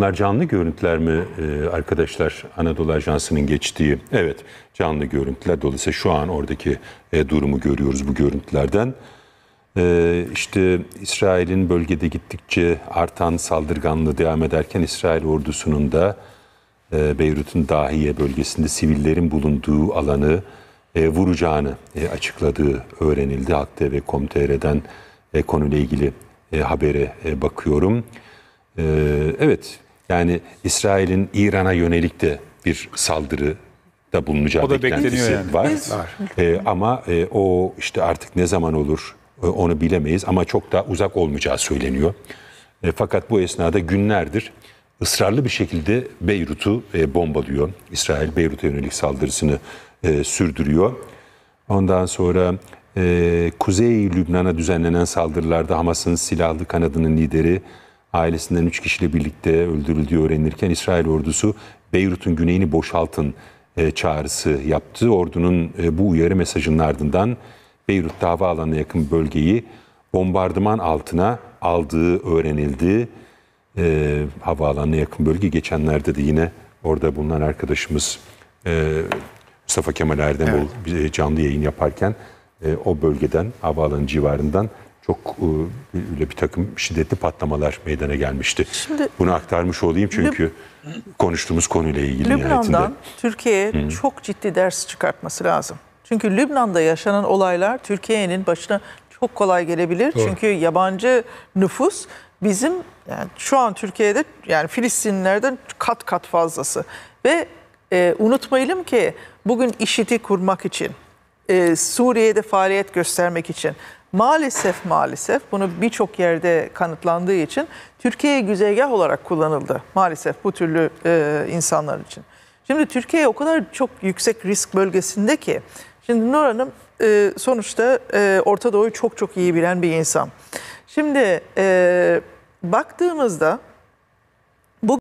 Bunlar canlı görüntüler mi e, arkadaşlar Anadolu Ajansı'nın geçtiği? Evet canlı görüntüler. Dolayısıyla şu an oradaki e, durumu görüyoruz bu görüntülerden. Ee, işte İsrail'in bölgede gittikçe artan saldırganlığı devam ederken İsrail ordusunun da e, Beyrut'un Dahiye bölgesinde sivillerin bulunduğu alanı vuracağını açıkladığı öğrenildi. Halk TV Com.tr'den konuyla ilgili habere bakıyorum. evet yani İsrail'in İran'a yönelik de bir saldırı da bulunacağı o da beklentisi yani. var. var. Ee, ama e, o işte artık ne zaman olur e, onu bilemeyiz ama çok da uzak olmayacağı söyleniyor. E, fakat bu esnada günlerdir ısrarlı bir şekilde Beyrut'u e, bombalıyor. İsrail Beyrut'a yönelik saldırısını e, sürdürüyor. Ondan sonra e, Kuzey Lübnan'a düzenlenen saldırılarda Hamas'ın silahlı kanadının lideri ailesinden 3 kişiyle birlikte öldürüldüğü öğrenilirken İsrail ordusu Beyrut'un güneyini boşaltın e, çağrısı yaptı. Ordunun e, bu uyarı mesajının ardından Beyrut dava alanına yakın bölgeyi bombardıman altına aldığı öğrenildi. E, havaalanına yakın bölge geçenlerde de yine orada bulunan arkadaşımız e, Mustafa Kemal Erdemol evet. E, canlı yayın yaparken e, o bölgeden havaalanı civarından çok öyle bir takım şiddetli patlamalar meydana gelmişti. Şimdi, Bunu aktarmış olayım çünkü konuştuğumuz konuyla ilgili Lübnan'dan nihayetinde. Türkiye'ye çok ciddi ders çıkartması lazım. Çünkü Lübnan'da yaşanan olaylar Türkiye'nin başına çok kolay gelebilir. Doğru. Çünkü yabancı nüfus bizim yani şu an Türkiye'de yani Filistinlilerden kat kat fazlası. Ve e, unutmayalım ki bugün IŞİD'i kurmak için, e, Suriye'de faaliyet göstermek için Maalesef maalesef bunu birçok yerde kanıtlandığı için Türkiye güzergah olarak kullanıldı maalesef bu türlü e, insanlar için. Şimdi Türkiye o kadar çok yüksek risk bölgesinde ki. Şimdi Nur Hanım e, sonuçta e, Orta Doğu'yu çok çok iyi bilen bir insan. Şimdi e, baktığımızda